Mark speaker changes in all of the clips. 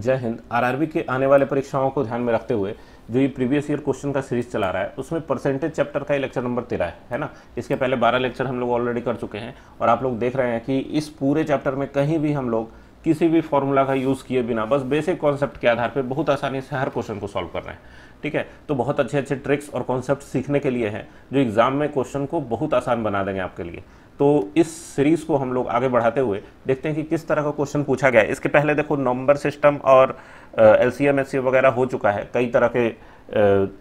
Speaker 1: जय हिंद आरआरबी के आने वाले परीक्षाओं को ध्यान में रखते हुए जो ये प्रीवियस ईयर क्वेश्चन का सीरीज चला रहा है उसमें परसेंटेज चैप्टर का ही लेक्चर नंबर तेरह है है ना इसके पहले बारह लेक्चर हम लोग ऑलरेडी कर चुके हैं और आप लोग देख रहे हैं कि इस पूरे चैप्टर में कहीं भी हम लोग किसी भी फॉर्मूला का यूज़ किए बिना बस बेसिक कॉन्सेप्ट के आधार पर बहुत आसानी से हर क्वेश्चन को सॉल्व कर रहे हैं ठीक है तो बहुत अच्छे अच्छे ट्रिक्स और कॉन्सेप्ट सीखने के लिए हैं जो एग्ज़ाम में क्वेश्चन को बहुत आसान बना देंगे आपके लिए तो इस सीरीज़ को हम लोग आगे बढ़ाते हुए देखते हैं कि किस तरह का क्वेश्चन पूछा गया है इसके पहले देखो नंबर सिस्टम और L C M S C वगैरह हो चुका है कई तरह के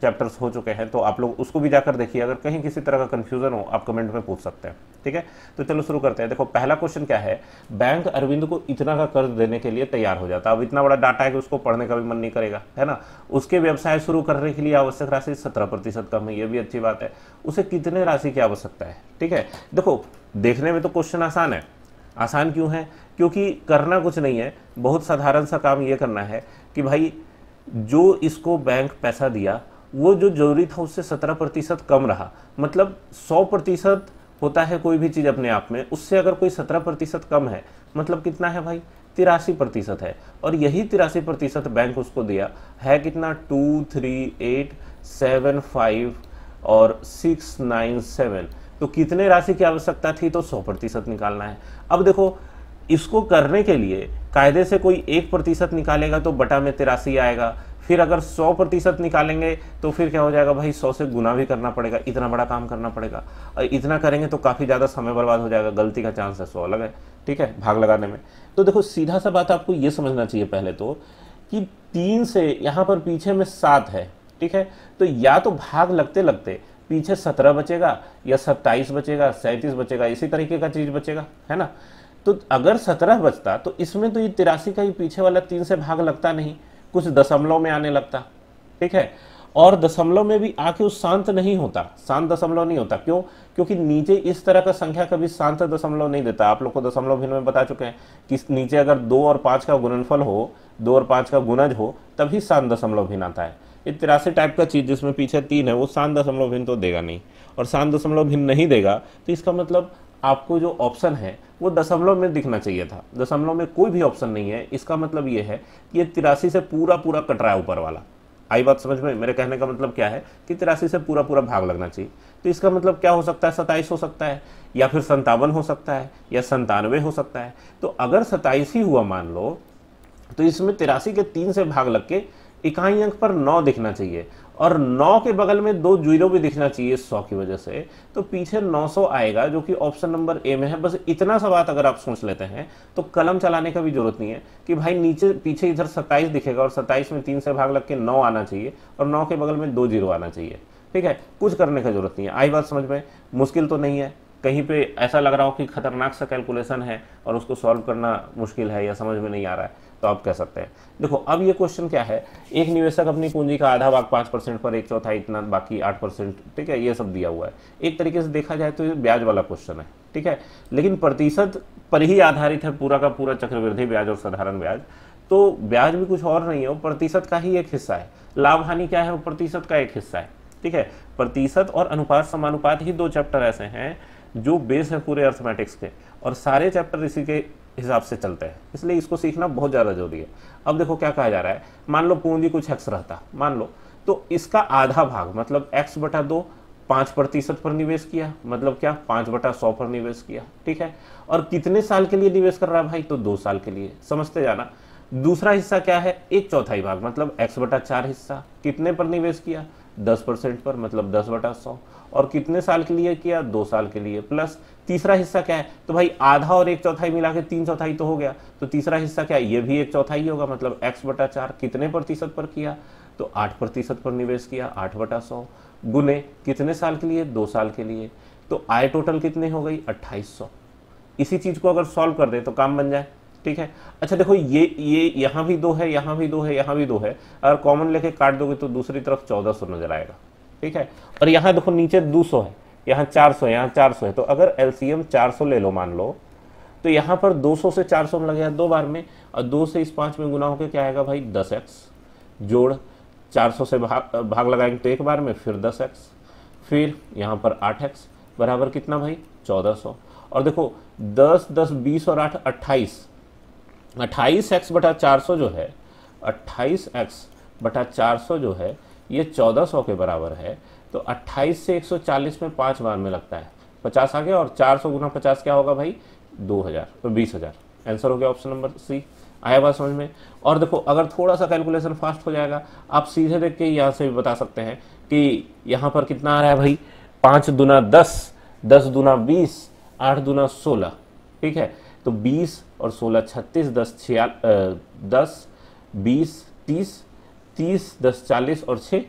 Speaker 1: चैप्टर्स हो चुके हैं तो आप लोग उसको भी जाकर देखिए अगर कहीं किसी तरह का कन्फ्यूज़न हो आप कमेंट में पूछ सकते हैं ठीक है तो चलो शुरू करते हैं देखो पहला क्वेश्चन क्या है बैंक अरविंद को इतना का कर्ज देने के लिए तैयार हो जाता है अब इतना बड़ा डाटा है कि उसको पढ़ने का भी मन नहीं करेगा है ना उसके व्यवसाय शुरू करने के लिए आवश्यक राशि सत्रह प्रतिशत कम है यह भी अच्छी बात है उसे कितने राशि की आवश्यकता है ठीक है देखो देखने में तो क्वेश्चन आसान है आसान क्यों है क्योंकि करना कुछ नहीं है बहुत साधारण सा काम ये करना है कि भाई जो इसको बैंक पैसा दिया वो जो जरूरी था उससे सत्रह प्रतिशत कम रहा मतलब सौ प्रतिशत होता है कोई भी चीज़ अपने आप में उससे अगर कोई सत्रह प्रतिशत कम है मतलब कितना है भाई तिरासी प्रतिशत है और यही तिरासी प्रतिशत बैंक उसको दिया है कितना two three eight seven five और सिक्स नाइन सेवन तो कितने राशि की आवश्यकता थी तो सौ प्रतिशत निकालना है अब देखो इसको करने के लिए कायदे से कोई एक प्रतिशत निकालेगा तो बटा में तिरासी आएगा फिर अगर सौ प्रतिशत निकालेंगे तो फिर क्या हो जाएगा भाई सौ से गुना भी करना पड़ेगा इतना बड़ा काम करना पड़ेगा और इतना करेंगे तो काफ़ी ज़्यादा समय बर्बाद हो जाएगा गलती का चांस है सौ अलग है ठीक है भाग लगाने में तो देखो सीधा सा बात आपको ये समझना चाहिए पहले तो कि तीन से यहाँ पर पीछे में सात है ठीक है तो या तो भाग लगते लगते पीछे सत्रह बचेगा या सत्ताईस बचेगा सैंतीस बचेगा इसी तरीके का चीज़ बचेगा है ना तो अगर सत्रह बचता तो इसमें तो ये तिरासी का ही पीछे वाला तीन से भाग लगता नहीं कुछ दशमलव में आने लगता ठीक है और दशमलव में भी आके उस शांत नहीं होता शांत दशमलव नहीं होता क्यों क्योंकि नीचे इस तरह का संख्या कभी शांत दशमलव नहीं देता आप लोग को दशमलव भिन्न में बता चुके हैं कि नीचे अगर दो और पांच का गुणनफल हो दो और पांच का गुणज हो तभी शांत दशमलव भिन्न आता है ये तिरासी टाइप का चीज़ जिसमें पीछे तीन है वो सात दशमलव भिन्न तो देगा नहीं और सात दशमलव भिन्न नहीं देगा तो इसका मतलब आपको जो ऑप्शन है वो दशमलव में दिखना चाहिए था दशमलव में कोई भी ऑप्शन नहीं है इसका मतलब ये है कि ये तिरासी से पूरा पूरा कट रहा है ऊपर वाला आई बात समझ में मेरे कहने का मतलब क्या है कि तिरासी से पूरा पूरा भाग लगना चाहिए तो इसका मतलब क्या हो सकता है सताइस हो सकता है या फिर संतावन हो सकता है या संतानवे हो सकता है तो अगर सताइस ही हुआ मान लो तो इसमें तिरासी के तीन से भाग लग के इकाई अंक पर नौ दिखना चाहिए और नौ के बगल में दो जीरो भी दिखना चाहिए सौ की वजह से तो पीछे नौ सौ आएगा जो कि ऑप्शन नंबर ए में है बस इतना सा बात अगर आप सोच लेते हैं तो कलम चलाने का भी जरूरत नहीं है कि भाई नीचे पीछे इधर सत्ताईस दिखेगा और सत्ताईस में तीन से भाग लग के नौ आना चाहिए और नौ के बगल में दो जीरो आना चाहिए ठीक है कुछ करने का जरूरत नहीं है आई बात समझ में मुश्किल तो नहीं है कहीं पे ऐसा लग रहा हो कि खतरनाक सा कैलकुलेशन है और उसको सॉल्व करना मुश्किल है या समझ में नहीं आ रहा है तो आप कह सकते हैं देखो अब ये क्वेश्चन क्या है एक निवेशक अपनी पूंजी का आधा भाग पाँच परसेंट पर एक चौथा इतना बाकी आठ परसेंट ठीक है ये सब दिया हुआ है एक तरीके से देखा जाए तो ये ब्याज वाला क्वेश्चन है ठीक है लेकिन प्रतिशत पर ही आधारित है पूरा का पूरा चक्रवृद्धि ब्याज और साधारण ब्याज तो ब्याज भी कुछ और नहीं है वो प्रतिशत का ही एक हिस्सा है लाभ हानि क्या है वो प्रतिशत का एक हिस्सा है ठीक है प्रतिशत और अनुपात समानुपात ही दो चैप्टर ऐसे हैं जो बेस है पूरे अर्थमेटिक्स के और सारे चैप्टर इसी के हिसाब से चलते हैं इसलिए इसको सीखना बहुत ज़्यादा जरूरी है अब देखो क्या कहा जा रहा है मान लो पूंजी कुछ एक्स रहता मान लो तो इसका आधा भाग मतलब एक्स बटा दो पाँच प्रतिशत पर निवेश किया मतलब क्या पाँच बटा सौ पर निवेश किया ठीक है और कितने साल के लिए निवेश कर रहा है भाई तो दो साल के लिए समझते जाना दूसरा हिस्सा क्या है एक चौथाई भाग मतलब एक्स बटा चार हिस्सा कितने पर निवेश किया दस परसेंट पर मतलब दस बटा सौ और कितने साल के लिए किया दो साल के लिए प्लस तीसरा हिस्सा क्या है तो भाई आधा और एक चौथाई मिला के तीन चौथाई तो हो गया तो तीसरा हिस्सा क्या है ये भी एक चौथाई होगा मतलब एक्स बटा चार कितने प्रतिशत पर किया तो आठ प्रतिशत पर निवेश किया आठ बटा सौ गुने कितने साल के लिए दो साल के लिए तो आय टोटल कितने हो गई अट्ठाईस इसी चीज़ को अगर सॉल्व कर दे तो काम बन जाए ठीक है अच्छा देखो ये ये यहां भी दो है यहां भी दो है यहां भी दो है अगर कॉमन लेके काट दोगे तो दूसरी तरफ चौदह सौ नजर आएगा ठीक है और यहां देखो नीचे दो सौ है यहां चार सौ यहां चार सौ है तो अगर एलसीएम चार सौ ले लो मान लो तो यहां पर 200 से 400 में लगेगा दो बार में और दो से इस पांच में गुना होकर क्या आएगा भाई दस एक्स जोड़ 400 से भाग भाग लगाएंगे तो एक बार में फिर दस एक्स फिर यहां पर आठ एक्स बराबर कितना भाई 1400 और देखो दस दस बीस और आठ अट्ठाईस अट्ठाईस एक्स बटा चार सौ जो है अट्ठाईस एक्स बटा चार सौ जो है ये चौदह सौ के बराबर है तो अट्ठाईस से एक सौ चालीस में पाँच बार में लगता है पचास आ गया और चार सौ गुना पचास क्या होगा भाई दो हज़ार तो बीस हज़ार आंसर हो गया ऑप्शन नंबर सी आया बात समझ में और देखो अगर थोड़ा सा कैलकुलेशन फास्ट हो जाएगा आप सीधे देख के यहाँ से भी बता सकते हैं कि यहाँ पर कितना आ रहा है भाई पाँच दुना दस दस दुना बीस आठ दुना सोलह ठीक है तो बीस और सोलह छत्तीस दस छिया दस बीस तीस तीस दस चालीस और छ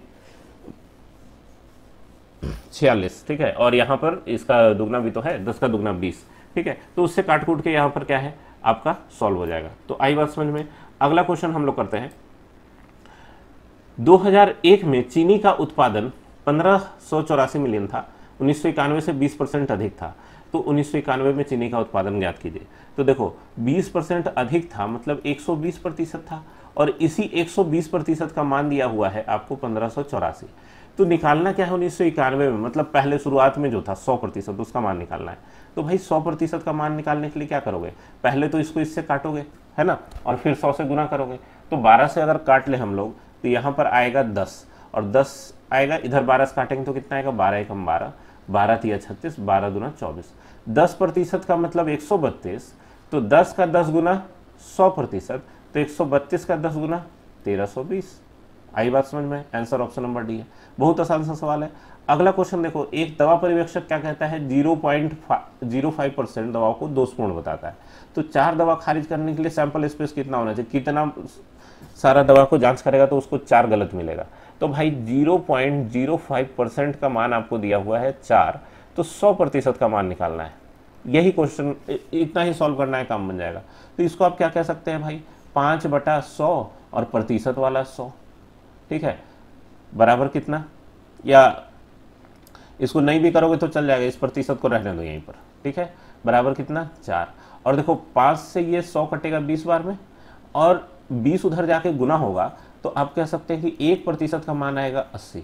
Speaker 1: छियालीस ठीक है और यहाँ पर इसका दुगना भी तो है दस का दुगना बीस ठीक है तो उससे काट कूट के यहाँ पर क्या है आपका सॉल्व हो जाएगा तो आई बात समझ में अगला क्वेश्चन हम लोग करते हैं 2001 में चीनी का उत्पादन पंद्रह मिलियन था उन्नीस से 20 परसेंट अधिक था तो उन्नीस में चीनी का उत्पादन ज्ञात कीजिए तो देखो 20 परसेंट अधिक था मतलब 120 प्रतिशत था और इसी 120 प्रतिशत का मान दिया हुआ है आपको पंद्रह तो निकालना क्या है उन्नीस में मतलब पहले शुरुआत में जो था सौ प्रतिशत उसका मान निकालना है तो भाई सौ प्रतिशत का मान निकालने के लिए क्या करोगे पहले तो इसको इससे काटोगे है ना और फिर सौ से गुना करोगे तो बारह से अगर काट ले हम लोग तो यहाँ पर आएगा दस और दस आएगा इधर बारह से काटेंगे तो कितना आएगा बारह एकम बारह बारह तीन छत्तीस बारह गुना चौबीस दस प्रतिशत का मतलब एक सौ बत्तीस तो दस का दस गुना सौ प्रतिशत तो एक सौ बत्तीस का दस गुना तेरह सौ बीस आई बात समझ में आंसर ऑप्शन नंबर डी है बहुत आसान सा सवाल है अगला क्वेश्चन देखो एक दवा पर्यवेक्षक क्या कहता है zero point zero five percent दवाओं को दोषपूर्ण बताता है तो चार दवा खारिज करने के लिए सैंपल स्पेस कितना होना चाहिए कितना सारा दवा को जांच करेगा तो उसको चार गलत मिलेगा तो भाई 0.05 परसेंट का मान आपको दिया हुआ है चार तो 100 प्रतिशत का मान निकालना है यही क्वेश्चन इतना ही सॉल्व करना है काम बन जाएगा तो इसको आप क्या कह सकते हैं भाई पाँच बटा सौ और प्रतिशत वाला सौ ठीक है बराबर कितना या इसको नहीं भी करोगे तो चल जाएगा इस प्रतिशत को रहने दो यहीं पर ठीक है बराबर कितना चार और देखो पाँच से ये सौ कटेगा बीस बार में और बीस उधर जाके गुना होगा तो आप कह सकते हैं कि एक प्रतिशत का मान आएगा अस्सी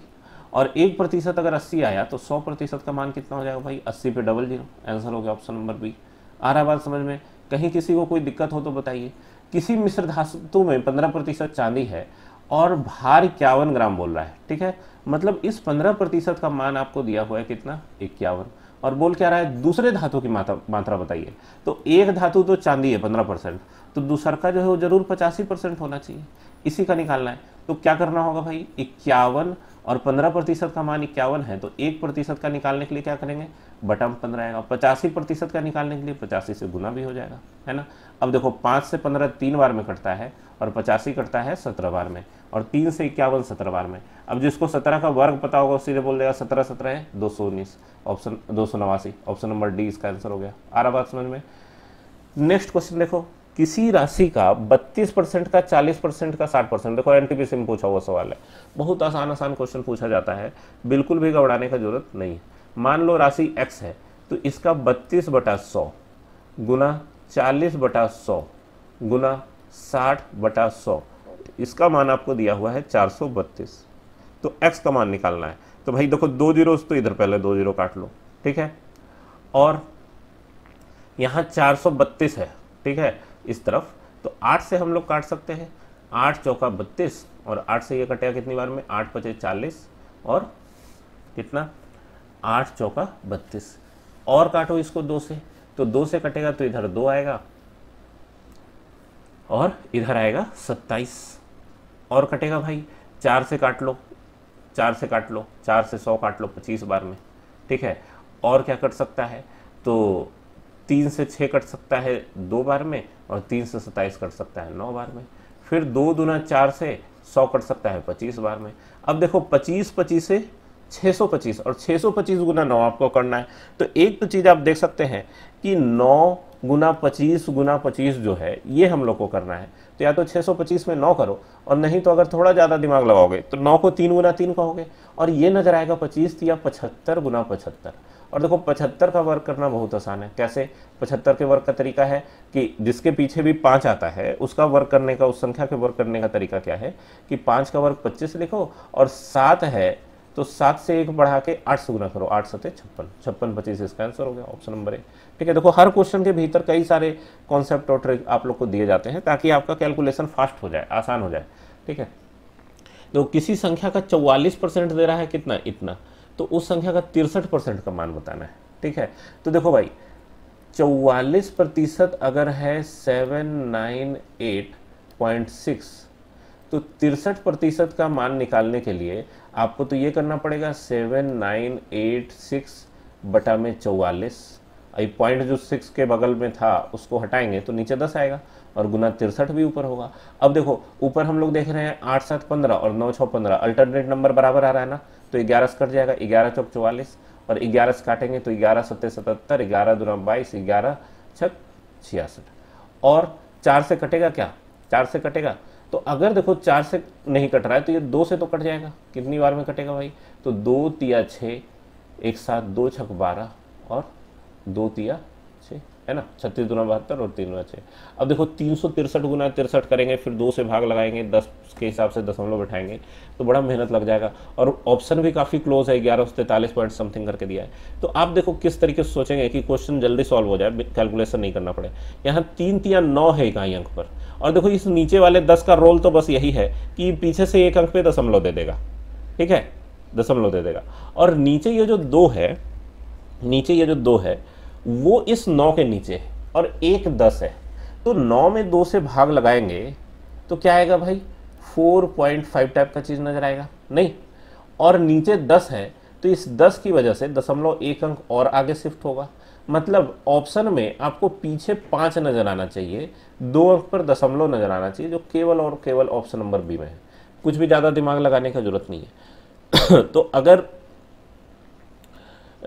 Speaker 1: और एक प्रतिशत अगर अस्सी आया तो सौ प्रतिशत का मान कितना हो जाएगा भाई अस्सी पे डबल जीरो आंसर हो गया ऑप्शन नंबर बी आ रहा बात समझ में कहीं किसी को कोई दिक्कत हो तो बताइए किसी मिश्र धातु में पंद्रह चांदी है और भार इक्यावन ग्राम बोल रहा है ठीक है मतलब इस पंद्रह का मान आपको दिया हुआ है कितना इक्यावन और बोल क्या रहा है दूसरे धातु की मात्रा मात्रा बताइए तो एक धातु तो चांदी है पंद्रह परसेंट तो दूसर का जो है वो जरूर पचासी परसेंट होना चाहिए इसी का निकालना है तो क्या करना होगा भाई इक्यावन और पंद्रह प्रतिशत का मान इक्यावन है तो एक प्रतिशत का निकालने के लिए क्या करेंगे बटम में पंद्रह आएगा पचासी प्रतिशत का निकालने के लिए पचासी से गुना भी हो जाएगा है ना अब देखो पाँच से पंद्रह तीन बार में कटता है और पचासी कटता है सत्रह बार में और तीन से इक्यावन सत्रह बार में अब जिसको सत्रह का वर्ग पता होगा उसी बोल देगा सत्रह सत्रह है दो ऑप्शन दो ऑप्शन नंबर डी इसका आंसर हो गया आ रहा बात समझ में नेक्स्ट क्वेश्चन देखो किसी राशि का 32 परसेंट का 40 परसेंट का 60 परसेंट देखो एनटीपी में पूछा हुआ सवाल है बहुत आसान आसान क्वेश्चन पूछा जाता है बिल्कुल भी घबराने का जरूरत नहीं है मान लो राशि एक्स है तो इसका 32 बटा सौ गुना चालीस बटा सौ गुना साठ बटा सौ इसका मान आपको दिया हुआ है चार सौ बत्तीस तो एक्स का मान निकालना है तो भाई देखो दो जीरो तो इधर पहले दो जीरो काट लो ठीक है और यहाँ चार सौ बत्तीस है ठीक है इस तरफ तो आठ से हम लोग काट सकते हैं आठ चौका बत्तीस और आठ से ये कटेगा कितनी बार में आठ पचे चालीस और कितना आठ चौका बत्तीस और काटो इसको दो से तो दो से कटेगा तो इधर दो आएगा और इधर आएगा सत्ताईस और कटेगा भाई चार से काट लो चार से काट लो चार से सौ काट लो पच्चीस बार में ठीक है और क्या कट सकता है तो तीन से छः कट सकता है दो बार में और तीन से सत्ताईस कट सकता है नौ बार में फिर दो दुना चार से सौ कट सकता है पच्चीस बार में अब देखो पच्चीस पच्चीस से पच्चीस और सौ पच्चीस गुना नौ आपको करना है तो एक तो चीज़ आप देख सकते हैं कि नौ गुना पच्चीस गुना पच्चीस जो है ये हम लोग को करना है तो या तो 625 में नौ करो और नहीं तो अगर थोड़ा ज़्यादा दिमाग लगाओगे तो नौ को तीन गुना तीन कहोगे और ये नज़र आएगा पच्चीस या पचहत्तर गुना पचहत्तर और देखो पचहत्तर का वर्क करना बहुत आसान है कैसे पचहत्तर के वर्क का तरीका है कि जिसके पीछे भी पाँच आता है उसका वर्क करने का उस संख्या के वर्क करने का तरीका क्या है कि पाँच का वर्क पच्चीस लिखो और सात है तो सात से एक बढ़ा के आठ से गुना करो आठ सत्य छप्पन छप्पन पच्चीस इसका आंसर हो गया ऑप्शन नंबर एक ठीक है देखो हर क्वेश्चन के भीतर कई सारे कॉन्सेप्ट और ट्रिक आप लोग को दिए जाते हैं ताकि आपका कैलकुलेशन फास्ट हो जाए आसान हो जाए ठीक है तो किसी संख्या का चौवालीस परसेंट दे रहा है कितना इतना तो उस संख्या का तिरसठ परसेंट का मान बताना है ठीक है तो देखो भाई चौवालीस प्रतिशत अगर है seven nine eight point six तो तिरसठ प्रतिशत का मान निकालने के लिए आपको तो ये करना पड़ेगा सेवन नाइन एट सिक्स बटा में चौवालीस पॉइंट जो सिक्स के बगल में था उसको हटाएंगे तो नीचे दस आएगा और गुना तिरसठ भी ऊपर होगा अब देखो ऊपर हम लोग देख रहे हैं आठ सात पंद्रह और नौ छः पंद्रह अल्टरनेट नंबर बराबर आ रहा है ना तो ग्यारह से कट जाएगा ग्यारह चौक चौवालीस और ग्यारह से काटेंगे तो ग्यारह सत्तर सतहत्तर ग्यारह दुना बाईस ग्यारह छक छियासठ और चार से कटेगा क्या चार से कटेगा तो अगर देखो चार से नहीं कट रहा है तो ये दो से तो कट जाएगा कितनी बार में कटेगा भाई तो दो तिया छः एक साथ दो छक बारह और दो तिया छः है ना छत्तीस गुना बहत्तर और तीन गुना छः अब देखो तीन सौ तिरसठ गुना तिरसठ करेंगे फिर दो से भाग लगाएंगे दस के हिसाब से दशमलव बैठाएंगे तो बड़ा मेहनत लग जाएगा और ऑप्शन भी काफ़ी क्लोज है ग्यारह सौ तैंतालीस पॉइंट समथिंग करके दिया है तो आप देखो किस तरीके से सोचेंगे कि क्वेश्चन जल्दी सॉल्व हो जाए कैलकुलेशन नहीं करना पड़े यहाँ तीन या नौ है इकाई अंक पर और देखो इस नीचे वाले दस का रोल तो बस यही है कि पीछे से एक अंक पे दशमलव दे देगा ठीक है दशमलव दे देगा और नीचे ये जो दो है नीचे ये जो दो है वो इस नौ के नीचे है और एक दस है तो नौ में दो से भाग लगाएंगे तो क्या आएगा भाई फोर पॉइंट फाइव टाइप का चीज़ नज़र आएगा नहीं और नीचे दस है तो इस दस की वजह से दशमलव एक अंक और आगे शिफ्ट होगा मतलब ऑप्शन में आपको पीछे पांच नज़र आना चाहिए दो अंक पर दशमलव नज़र आना चाहिए जो केवल और केवल ऑप्शन नंबर बी में है कुछ भी ज़्यादा दिमाग लगाने की ज़रूरत नहीं है तो अगर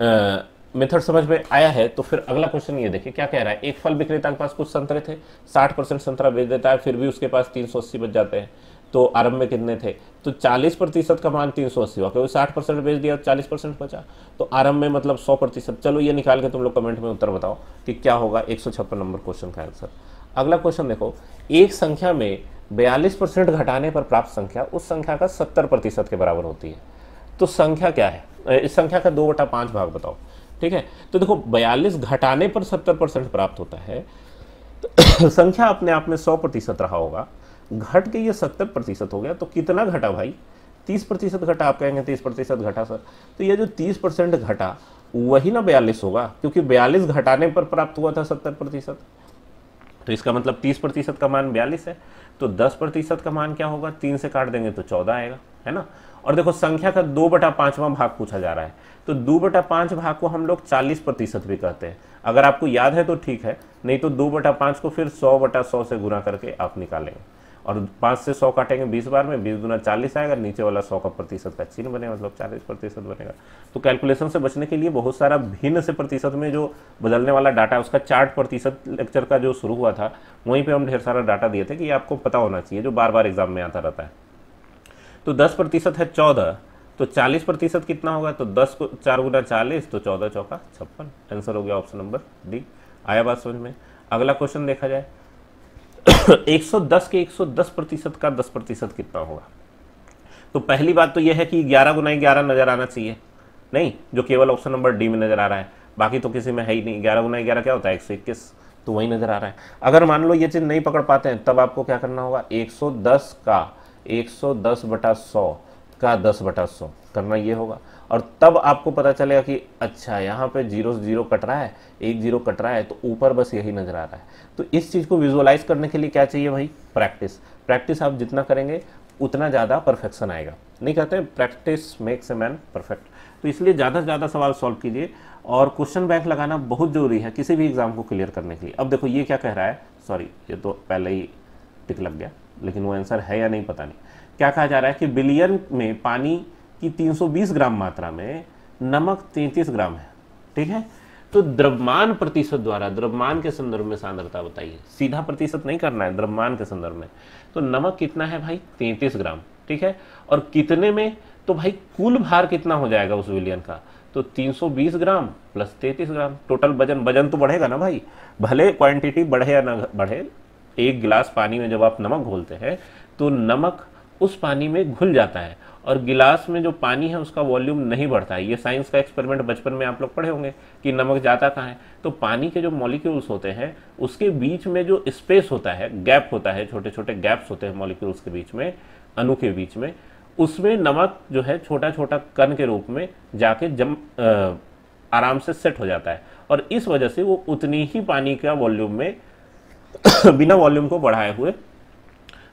Speaker 1: आ, मेथड समझ में आया है तो फिर अगला क्वेश्चन ये देखिए क्या कह रहा है एक फल विक्रेता के पास कुछ संतरे थे साठ परसेंट संतरा बेच देता है फिर भी उसके पास तीन सौ अस्सी बच जाते हैं तो आरंभ में कितने थे तो 40 प्रतिशत का मान तीन सौ अस्सी हुआ क्योंकि साठ परसेंट बेच दिया तो चालीस परसेंट बचा तो आरंभ में मतलब सौ प्रतिशत चलो ये निकाल के तुम लोग कमेंट में उत्तर बताओ कि क्या होगा एक नंबर क्वेश्चन का आंसर अगला क्वेश्चन देखो एक संख्या में बयालीस परसेंट घटाने पर प्राप्त संख्या उस संख्या का सत्तर प्रतिशत के बराबर होती है तो संख्या क्या है इस संख्या का दो बटा पांच भाग बताओ ठीक है तो देखो बयालीस घटाने पर सत्तर परसेंट प्राप्त होता है तो संख्या अपने आप में सौ प्रतिशत रहा होगा घट के ये सत्तर प्रतिशत हो गया तो कितना घटा भाई तीस प्रतिशत घटा आप कहेंगे तीस प्रतिशत घटा सर तो ये जो तीस परसेंट घटा वही ना बयालीस होगा क्योंकि बयालीस घटाने पर प्राप्त हुआ था सत्तर प्रतिशत तो इसका मतलब तीस प्रतिशत का मान बयालीस है तो दस प्रतिशत का मान क्या होगा तीन से काट देंगे तो चौदह आएगा है ना और देखो संख्या का दो बटा पांचवा भाग पूछा जा रहा है तो दो बटा पाँच भाग को हम लोग चालीस प्रतिशत भी कहते हैं अगर आपको याद है तो ठीक है नहीं तो दो बटा पाँच को फिर सौ बटा सौ से गुना करके आप निकालेंगे और पाँच से सौ काटेंगे बीस बार में बीस गुना चालीस आएगा नीचे वाला सौ का प्रतिशत का चिन्ह बनेगा मतलब चालीस प्रतिशत बनेगा तो कैलकुलेशन से बचने के लिए बहुत सारा भिन्न से प्रतिशत में जो बदलने वाला डाटा उसका चार्ट प्रतिशत लेक्चर का जो शुरू हुआ था वहीं पर हम ढेर सारा डाटा दिए थे कि आपको पता होना चाहिए जो बार बार एग्जाम में आता रहता है तो दस प्रतिशत है चौदह तो 40 प्रतिशत कितना होगा तो 10 को चार गुना चालीस तो चौदह चौका छप्पन आंसर हो गया ऑप्शन नंबर डी आया बात समझ में अगला क्वेश्चन देखा जाए 110 के 110 प्रतिशत का 10 प्रतिशत कितना होगा तो पहली बात तो यह है कि 11 गुना ग्यारह नजर आना चाहिए नहीं जो केवल ऑप्शन नंबर डी में नजर आ रहा है बाकी तो किसी में है ही नहीं ग्यारह गुना ग्यारह क्या होता है एक तो वही नजर आ रहा है अगर मान लो ये चीज़ नहीं पकड़ पाते हैं तब आपको क्या करना होगा 110 का 110 सौ बटा सौ का दस बटा सौ करना ये होगा और तब आपको पता चलेगा कि अच्छा यहाँ पे जीरो जीरो कट रहा है एक जीरो कट रहा है तो ऊपर बस यही नज़र आ रहा है तो इस चीज़ को विजुअलाइज करने के लिए क्या चाहिए भाई प्रैक्टिस प्रैक्टिस आप जितना करेंगे उतना ज़्यादा परफेक्शन आएगा नहीं कहते practice makes a man perfect तो इसलिए ज़्यादा से ज़्यादा सवाल सॉल्व कीजिए और क्वेश्चन बैंक लगाना बहुत ज़रूरी है किसी भी एग्ज़ाम को क्लियर करने के लिए अब देखो ये क्या कह रहा है सॉरी ये तो पहले ही टिक लग गया लेकिन वो आंसर है या नहीं पता नहीं क्या कहा जा रहा है कि बिलियन में पानी की 320 ग्राम मात्रा में नमक 33 ग्राम है ठीक है तो द्रव्यमान प्रतिशत द्वारा द्रव्यमान के संदर्भ में सांद्रता बताइए सीधा प्रतिशत नहीं करना है द्रव्यमान के संदर्भ में तो नमक कितना है भाई 33 ग्राम ठीक है और कितने में तो भाई कुल भार कितना हो जाएगा उस विलियन का तो 320 ग्राम प्लस 33 ग्राम टोटल वजन वजन तो बढ़ेगा ना भाई भले क्वांटिटी बढ़े या ना बढ़े एक गिलास पानी में जब आप नमक घोलते हैं तो नमक उस पानी में घुल जाता है और गिलास में जो पानी है उसका वॉल्यूम नहीं बढ़ता है ये साइंस का एक्सपेरिमेंट बचपन में आप लोग पढ़े होंगे कि नमक जाता कहाँ है तो पानी के जो मॉलिक्यूल्स होते हैं उसके बीच में जो स्पेस होता है गैप होता है छोटे छोटे गैप्स होते हैं मॉलिक्यूल्स के बीच में अणु के बीच में उसमें नमक जो है छोटा छोटा कण के रूप में जाके जम आ, आराम से सेट हो जाता है और इस वजह से वो उतनी ही पानी का वॉल्यूम में बिना वॉल्यूम को बढ़ाए हुए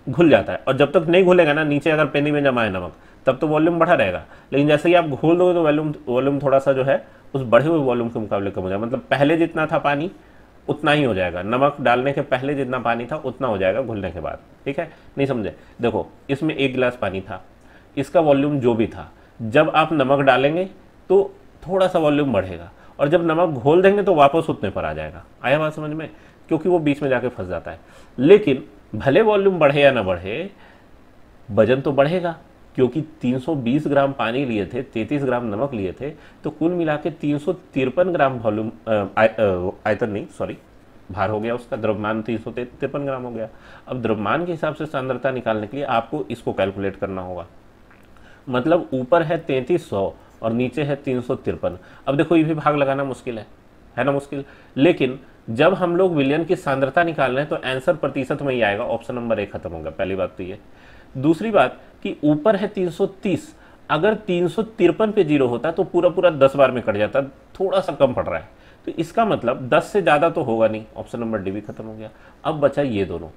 Speaker 1: घुल जाता है और जब तक नहीं घुलेगा ना नीचे अगर पेनी में जमा है नमक तब तो वॉल्यूम बढ़ा रहेगा लेकिन जैसे ही आप घोल दोगे तो वॉल्यूम वॉल्यूम थोड़ा सा जो है उस बढ़े हुए वॉल्यूम के मुकाबले कम हो जाएगा मतलब पहले जितना था पानी उतना ही हो जाएगा नमक डालने के पहले जितना पानी था उतना हो जाएगा घुलने के बाद ठीक है नहीं समझे देखो इसमें एक गिलास पानी था इसका वॉल्यूम जो भी था जब आप नमक डालेंगे तो थोड़ा सा वॉल्यूम बढ़ेगा और जब नमक घोल देंगे तो वापस उतने पर आ जाएगा आया बात समझ में क्योंकि वो बीच में जाके फंस जाता है लेकिन भले वॉल्यूम बढ़े या ना बढ़े वजन तो बढ़ेगा क्योंकि 320 ग्राम पानी लिए थे 33 ग्राम नमक लिए थे तो कुल मिला के तीन ग्राम वॉल्यूम आयतन नहीं सॉरी भार हो गया उसका द्रव्यमान तीन सौ तिरपन ग्राम हो गया अब द्रव्यमान के हिसाब से सांद्रता निकालने के लिए आपको इसको कैलकुलेट करना होगा मतलब ऊपर है तैंतीस सौ और नीचे है तीन सौ तिरपन अब देखो ये भी भाग लगाना मुश्किल है है ना मुश्किल लेकिन जब हम लोग विलयन की सांद्रता निकाल रहे हैं तो आंसर प्रतिशत में ही आएगा ऑप्शन नंबर एक खत्म होगा पहली बात तो ये दूसरी बात कि ऊपर है 330 अगर तीन पे जीरो होता तो पूरा पूरा दस बार में कट जाता थोड़ा सा कम पड़ रहा है तो इसका मतलब दस से ज़्यादा तो होगा नहीं ऑप्शन नंबर डी भी खत्म हो गया अब बचा ये दोनों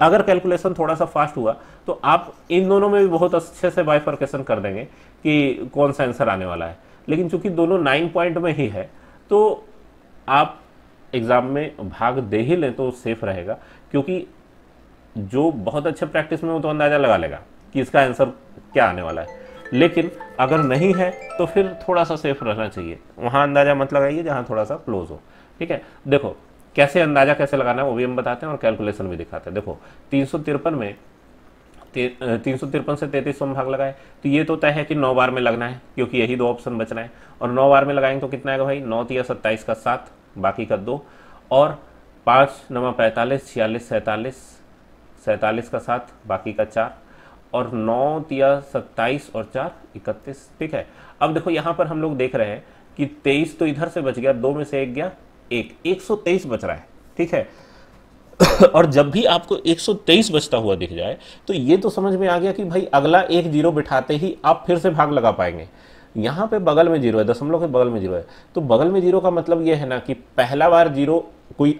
Speaker 1: अगर कैलकुलेशन थोड़ा सा फास्ट हुआ तो आप इन दोनों में भी बहुत अच्छे से बाइफर्केशन कर देंगे कि कौन सा आंसर आने वाला है लेकिन चूंकि दोनों नाइन पॉइंट में ही है तो आप एग्ज़ाम में भाग दे ही लें तो सेफ़ रहेगा क्योंकि जो बहुत अच्छे प्रैक्टिस में हो तो अंदाज़ा लगा लेगा कि इसका आंसर क्या आने वाला है लेकिन अगर नहीं है तो फिर थोड़ा सा सेफ रहना चाहिए वहाँ अंदाज़ा मत लगाइए जहाँ थोड़ा सा क्लोज हो ठीक है देखो कैसे अंदाज़ा कैसे लगाना है वो भी हम बताते हैं और कैलकुलेशन भी दिखाते हैं देखो तीन में तीन सौ तिरपन से तैतीस सौ में भाग लगाए तो ये तो तय है कि नौ बार में लगना है क्योंकि यही दो ऑप्शन बचना है और नौ बार में लगाएंगे तो कितना आएगा भाई नौ या सत्ताईस का सात बाकी कर दो और पाँच नवा पैंतालीस छियालीस सैंतालीस सैंतालीस का सात बाकी का चार और नौ या सत्ताईस और चार इकतीस ठीक है अब देखो यहाँ पर हम लोग देख रहे हैं कि तेईस तो इधर से बच गया दो में से एक गया एक एक सौ तेईस बच रहा है ठीक है और जब भी आपको एक सौ तेईस बचता हुआ दिख जाए तो ये तो समझ में आ गया कि भाई अगला एक जीरो बिठाते ही आप फिर से भाग लगा पाएंगे यहाँ पे बगल में जीरो है दशमलव के बगल में जीरो है तो बगल में जीरो का मतलब ये है ना कि पहला बार जीरो कोई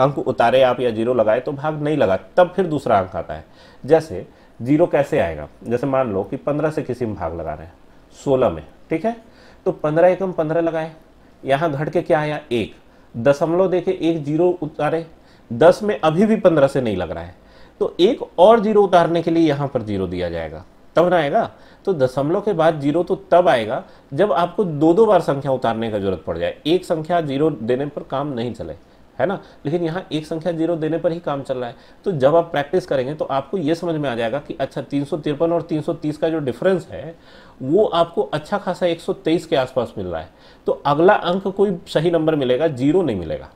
Speaker 1: अंक उतारे आप या जीरो लगाए तो भाग नहीं लगा तब फिर दूसरा अंक आता है जैसे जीरो कैसे आएगा जैसे मान लो कि पंद्रह से किसी में भाग लगा रहे हैं सोलह में ठीक है तो पंद्रह एकम पंद्रह लगाए यहाँ घट के क्या आया एक दशमलव देखे एक जीरो उतारे दस में अभी भी पंद्रह से नहीं लग रहा है तो एक और जीरो उतारने के लिए यहाँ पर जीरो दिया जाएगा तब ना आएगा तो दशमलव के बाद जीरो तो तब आएगा जब आपको दो दो बार संख्या उतारने का जरूरत पड़ जाए एक संख्या जीरो देने पर काम नहीं चले है ना लेकिन यहाँ एक संख्या जीरो देने पर ही काम चल रहा है तो जब आप प्रैक्टिस करेंगे तो आपको ये समझ में आ जाएगा कि अच्छा तीन और 330 का जो डिफरेंस है वो आपको अच्छा खासा 123 के आसपास मिल रहा है तो अगला अंक कोई सही नंबर मिलेगा जीरो नहीं मिलेगा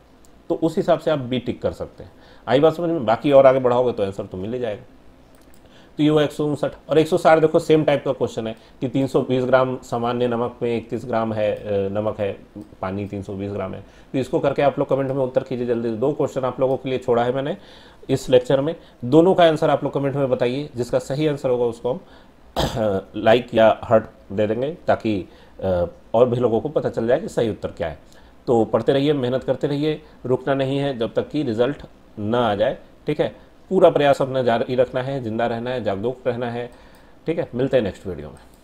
Speaker 1: तो उस हिसाब से आप बी टिक कर सकते हैं आई बात समझ में बाकी और आगे बढ़ाओगे तो आंसर तो मिल ही जाएगा तो ये हुआ एक और एक देखो सेम टाइप का क्वेश्चन है कि 320 ग्राम सामान्य नमक में 31 ग्राम है नमक है पानी 320 ग्राम है तो इसको करके आप लोग कमेंट में उत्तर कीजिए जल्दी दो क्वेश्चन आप लोगों के लिए छोड़ा है मैंने इस लेक्चर में दोनों का आंसर आप लोग कमेंट में बताइए जिसका सही आंसर होगा उसको हम लाइक या हर्ट दे देंगे ताकि और भी लोगों को पता चल जाए कि सही उत्तर क्या है तो पढ़ते रहिए मेहनत करते रहिए रुकना नहीं है जब तक कि रिजल्ट ना आ जाए ठीक है पूरा प्रयास अपना जारी रखना है जिंदा रहना है जागरूक रहना है ठीक है मिलते हैं नेक्स्ट वीडियो में